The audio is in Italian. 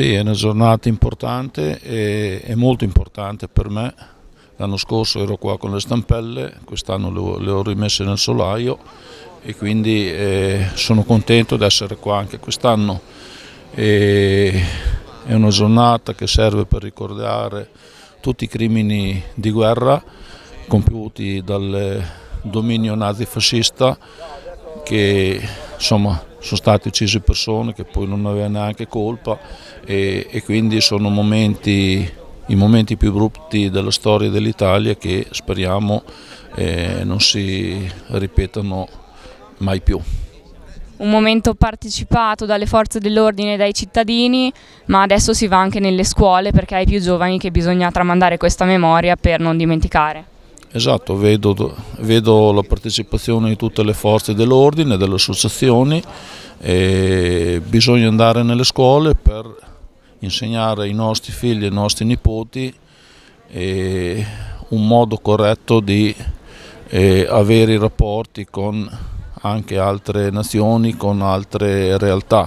Sì, è una giornata importante e è molto importante per me. L'anno scorso ero qua con le stampelle, quest'anno le ho rimesse nel solaio e quindi eh, sono contento di essere qua anche quest'anno. È una giornata che serve per ricordare tutti i crimini di guerra compiuti dal dominio nazifascista che insomma sono state uccise persone che poi non avevano neanche colpa e, e quindi sono momenti, i momenti più brutti della storia dell'Italia che speriamo eh, non si ripetano mai più. Un momento partecipato dalle forze dell'ordine e dai cittadini, ma adesso si va anche nelle scuole perché ai più giovani che bisogna tramandare questa memoria per non dimenticare. Esatto, vedo, vedo, la partecipazione di tutte le forze dell'ordine, delle associazioni, bisogna andare nelle scuole per insegnare ai nostri figli e ai nostri nipoti un modo corretto di eh, avere i rapporti con anche altre nazioni, con altre realtà.